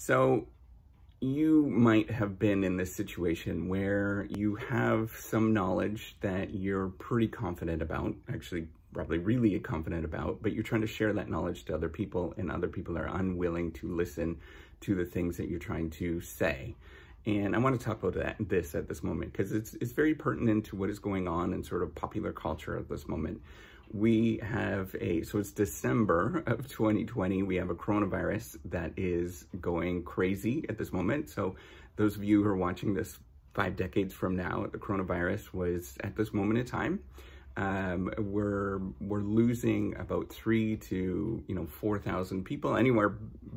So you might have been in this situation where you have some knowledge that you're pretty confident about, actually probably really confident about, but you're trying to share that knowledge to other people and other people are unwilling to listen to the things that you're trying to say. And I want to talk about that, this at this moment because it's, it's very pertinent to what is going on in sort of popular culture at this moment. We have a, so it's December of 2020. We have a coronavirus that is going crazy at this moment. So those of you who are watching this five decades from now, the coronavirus was at this moment in time um, we're we're losing about three to you know four thousand people, anywhere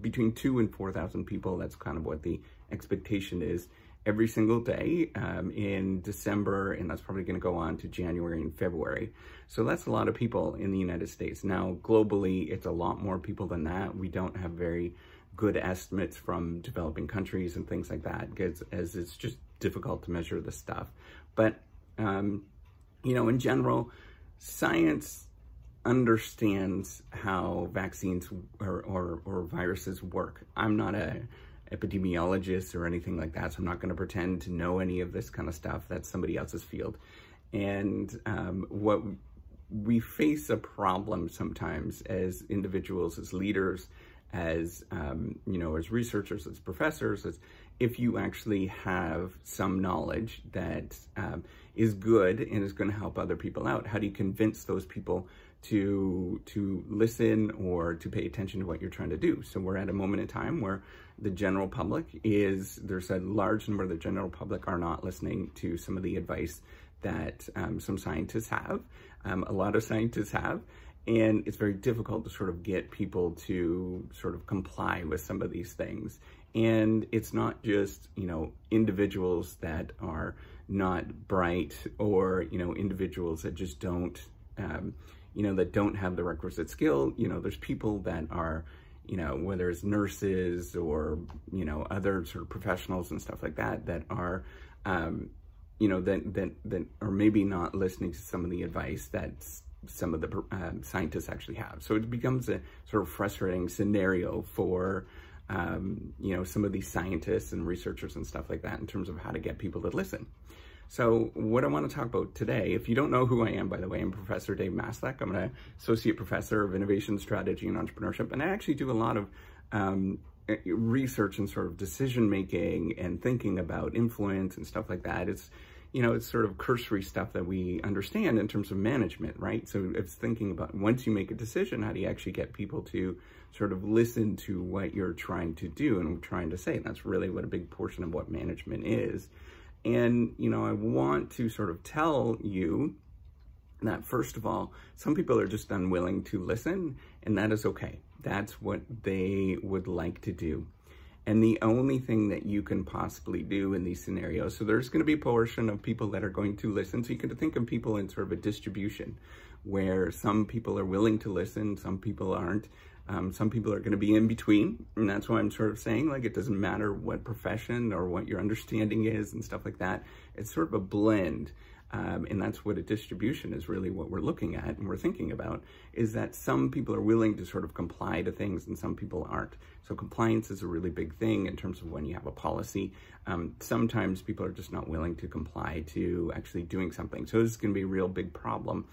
between two and four thousand people. That's kind of what the expectation is every single day um, in December, and that's probably going to go on to January and February. So that's a lot of people in the United States. Now, globally, it's a lot more people than that. We don't have very good estimates from developing countries and things like that, because as it's just difficult to measure this stuff. But um, you know, in general, science understands how vaccines or, or, or viruses work. I'm not a epidemiologist or anything like that, so I'm not going to pretend to know any of this kind of stuff. That's somebody else's field. And um, what we face a problem sometimes as individuals, as leaders, as um, you know, as researchers, as professors, as if you actually have some knowledge that um, is good and is going to help other people out? How do you convince those people to to listen or to pay attention to what you're trying to do? So we're at a moment in time where the general public is there's a large number of the general public are not listening to some of the advice that um, some scientists have, um, a lot of scientists have, and it's very difficult to sort of get people to sort of comply with some of these things and it's not just, you know, individuals that are not bright or, you know, individuals that just don't, um, you know, that don't have the requisite skill. You know, there's people that are, you know, whether it's nurses or, you know, other sort of professionals and stuff like that, that are, um, you know, that, that, that are maybe not listening to some of the advice that some of the um, scientists actually have. So it becomes a sort of frustrating scenario for, um, you know, some of these scientists and researchers and stuff like that in terms of how to get people to listen. So what I want to talk about today, if you don't know who I am, by the way, I'm Professor Dave Maslak. I'm an Associate Professor of Innovation Strategy and Entrepreneurship, and I actually do a lot of um, research and sort of decision making and thinking about influence and stuff like that. It's you know, it's sort of cursory stuff that we understand in terms of management, right? So it's thinking about once you make a decision, how do you actually get people to sort of listen to what you're trying to do and trying to say? And that's really what a big portion of what management is. And, you know, I want to sort of tell you that first of all, some people are just unwilling to listen, and that is okay. That's what they would like to do. And the only thing that you can possibly do in these scenarios, so there's going to be a portion of people that are going to listen. So you can think of people in sort of a distribution where some people are willing to listen, some people aren't. Um, some people are going to be in between, and that's why I'm sort of saying like it doesn't matter what profession or what your understanding is and stuff like that. It's sort of a blend um, and that's what a distribution is really what we're looking at and we're thinking about, is that some people are willing to sort of comply to things and some people aren't. So compliance is a really big thing in terms of when you have a policy. Um, sometimes people are just not willing to comply to actually doing something. So this is going to be a real big problem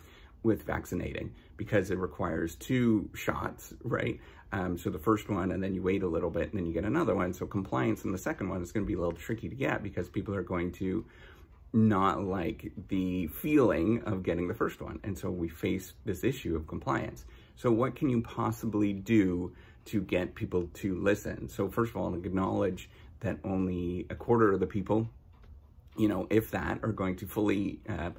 with vaccinating because it requires two shots, right? Um, so the first one, and then you wait a little bit, and then you get another one. So compliance in the second one is going to be a little tricky to get because people are going to not like the feeling of getting the first one. And so we face this issue of compliance. So what can you possibly do to get people to listen? So first of all, acknowledge that only a quarter of the people, you know, if that, are going to fully uh,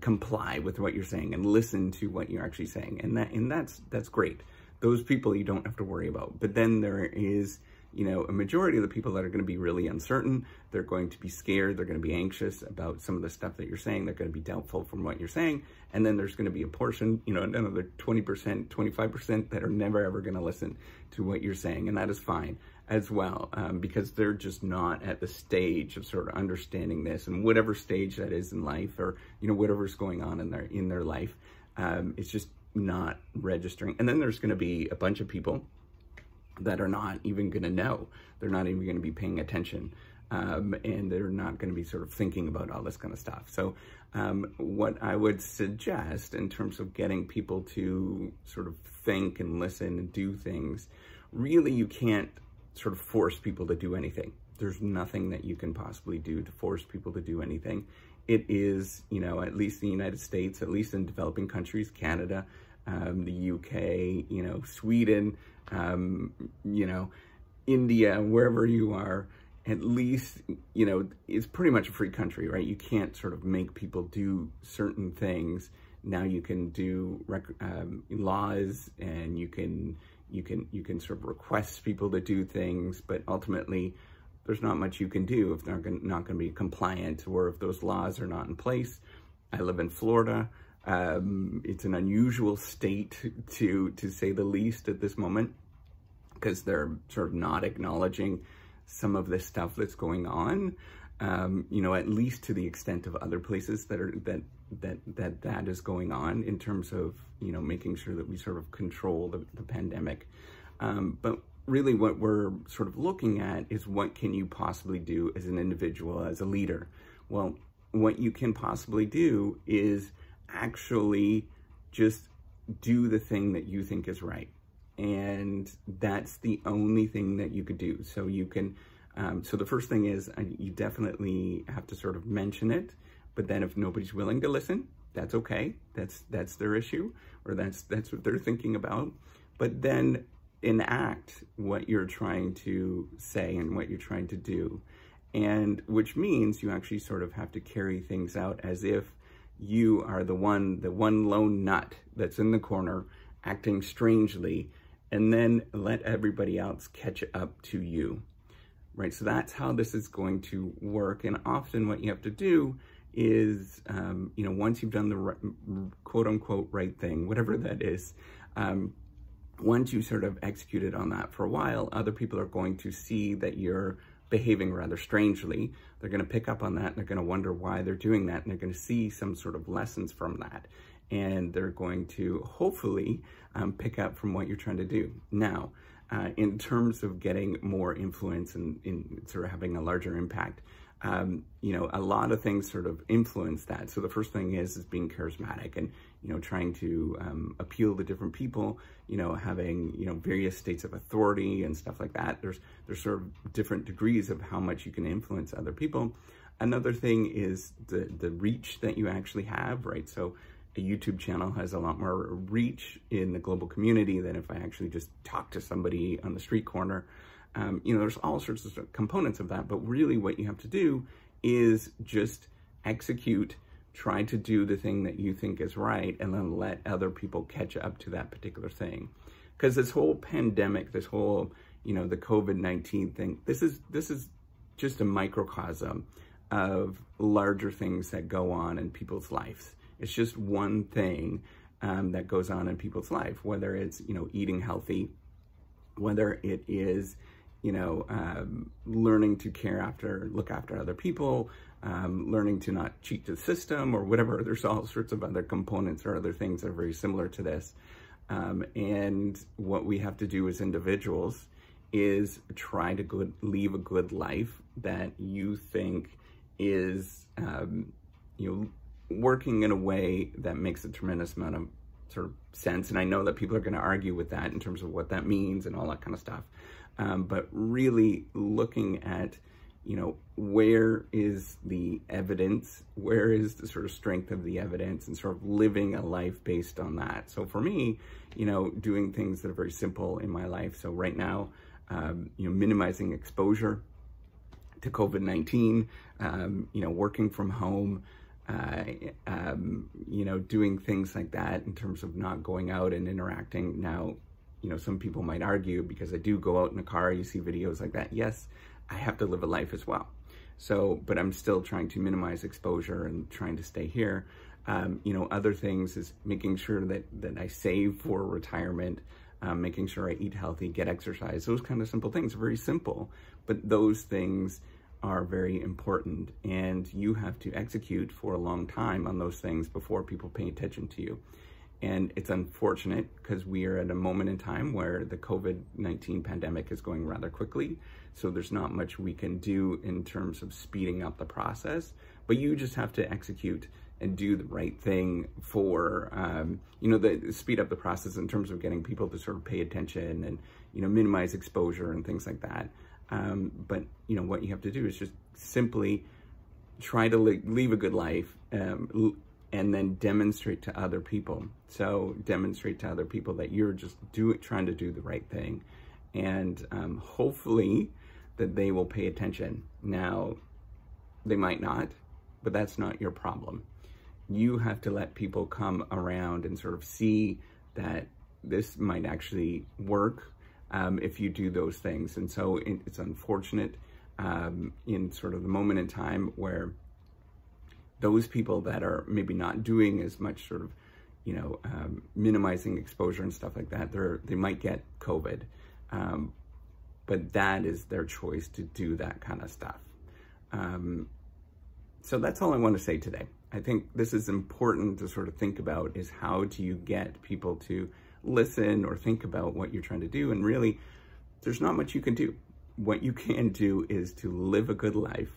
comply with what you're saying and listen to what you're actually saying. And that and that's that's great. Those people you don't have to worry about. But then there is you know, a majority of the people that are going to be really uncertain, they're going to be scared, they're going to be anxious about some of the stuff that you're saying, they're going to be doubtful from what you're saying, and then there's going to be a portion, you know, another 20%, 25% that are never ever going to listen to what you're saying, and that is fine as well, um, because they're just not at the stage of sort of understanding this, and whatever stage that is in life, or you know, whatever's going on in their in their life, um, it's just not registering. And then there's going to be a bunch of people that are not even going to know. They're not even going to be paying attention. Um, and they're not going to be sort of thinking about all this kind of stuff. So um, what I would suggest in terms of getting people to sort of think and listen and do things, really you can't sort of force people to do anything. There's nothing that you can possibly do to force people to do anything. It is, you know, at least in the United States, at least in developing countries, Canada, um, the UK, you know, Sweden, um, you know, India, wherever you are, at least, you know, it's pretty much a free country, right? You can't sort of make people do certain things. Now you can do um, laws and you can, you can, you can sort of request people to do things, but ultimately there's not much you can do if they're not going to be compliant or if those laws are not in place. I live in Florida. Um, it's an unusual state to, to say the least at this moment, because they're sort of not acknowledging some of the stuff that's going on. Um, you know, at least to the extent of other places that are that that that that is going on in terms of you know making sure that we sort of control the, the pandemic. Um, but really, what we're sort of looking at is what can you possibly do as an individual, as a leader. Well, what you can possibly do is actually just do the thing that you think is right. And that's the only thing that you could do. So you can, um, so the first thing is uh, you definitely have to sort of mention it, but then if nobody's willing to listen, that's okay. That's, that's their issue or that's, that's what they're thinking about. But then enact what you're trying to say and what you're trying to do. And which means you actually sort of have to carry things out as if you are the one, the one lone nut that's in the corner acting strangely, and then let everybody else catch up to you, right? So that's how this is going to work. And often what you have to do is, um, you know, once you've done the quote unquote right thing, whatever that is, um, once you sort of executed on that for a while, other people are going to see that you're behaving rather strangely. They're going to pick up on that and they're going to wonder why they're doing that and they're going to see some sort of lessons from that. And they're going to hopefully um, pick up from what you're trying to do. Now, uh, in terms of getting more influence and in sort of having a larger impact, um, you know, a lot of things sort of influence that. So the first thing is, is being charismatic and, you know, trying to um, appeal to different people, you know, having, you know, various states of authority and stuff like that. There's, there's sort of different degrees of how much you can influence other people. Another thing is the, the reach that you actually have, right? So a YouTube channel has a lot more reach in the global community than if I actually just talk to somebody on the street corner. Um, you know, there's all sorts of components of that, but really what you have to do is just execute, try to do the thing that you think is right, and then let other people catch up to that particular thing. Because this whole pandemic, this whole, you know, the COVID-19 thing, this is, this is just a microcosm of larger things that go on in people's lives. It's just one thing um, that goes on in people's life, whether it's, you know, eating healthy, whether it is, you know, um, learning to care after, look after other people, um, learning to not cheat the system or whatever. There's all sorts of other components or other things that are very similar to this. Um, and what we have to do as individuals is try to good, leave a good life that you think is, um, you know, working in a way that makes a tremendous amount of sort of sense. And I know that people are going to argue with that in terms of what that means and all that kind of stuff. Um, but really looking at, you know, where is the evidence? Where is the sort of strength of the evidence and sort of living a life based on that? So for me, you know, doing things that are very simple in my life. So right now, um, you know, minimizing exposure to COVID-19, um, you know, working from home, uh, um, you know, doing things like that in terms of not going out and interacting. Now, you know, some people might argue because I do go out in a car, you see videos like that. Yes, I have to live a life as well. So, but I'm still trying to minimize exposure and trying to stay here. Um, you know, other things is making sure that, that I save for retirement, um, making sure I eat healthy, get exercise, those kind of simple things, very simple. But those things are very important and you have to execute for a long time on those things before people pay attention to you. And it's unfortunate because we are at a moment in time where the COVID-19 pandemic is going rather quickly. So there's not much we can do in terms of speeding up the process, but you just have to execute and do the right thing for, um, you know, the speed up the process in terms of getting people to sort of pay attention and, you know, minimize exposure and things like that. Um, but you know, what you have to do is just simply try to live leave a good life um, and then demonstrate to other people. So demonstrate to other people that you're just do trying to do the right thing. And um, hopefully that they will pay attention. Now, they might not, but that's not your problem. You have to let people come around and sort of see that this might actually work um, if you do those things. And so it's unfortunate um, in sort of the moment in time where those people that are maybe not doing as much sort of, you know, um, minimizing exposure and stuff like that, they're, they might get COVID. Um, but that is their choice to do that kind of stuff. Um, so that's all I want to say today. I think this is important to sort of think about is how do you get people to listen or think about what you're trying to do. And really, there's not much you can do. What you can do is to live a good life,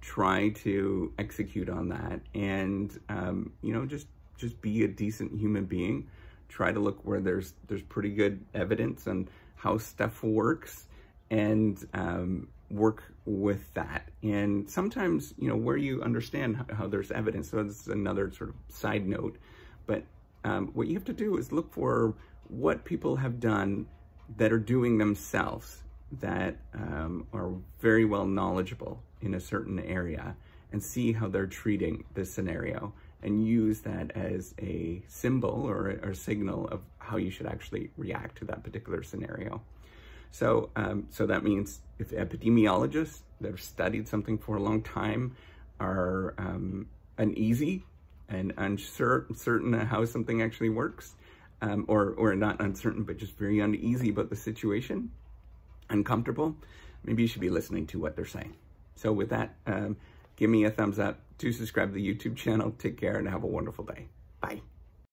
try to execute on that, and um, you know, just just be a decent human being. Try to look where there's there's pretty good evidence and how stuff works, and um, work with that. And sometimes, you know, where you understand how, how there's evidence. So that's another sort of side note, but um, what you have to do is look for what people have done that are doing themselves that um, are very well knowledgeable in a certain area and see how they're treating this scenario and use that as a symbol or, or signal of how you should actually react to that particular scenario. So, um, so that means if epidemiologists that have studied something for a long time are um, uneasy and uncertain how something actually works, um, or, or not uncertain, but just very uneasy about the situation, uncomfortable, maybe you should be listening to what they're saying. So with that, um, give me a thumbs up, do subscribe to the YouTube channel, take care, and have a wonderful day. Bye.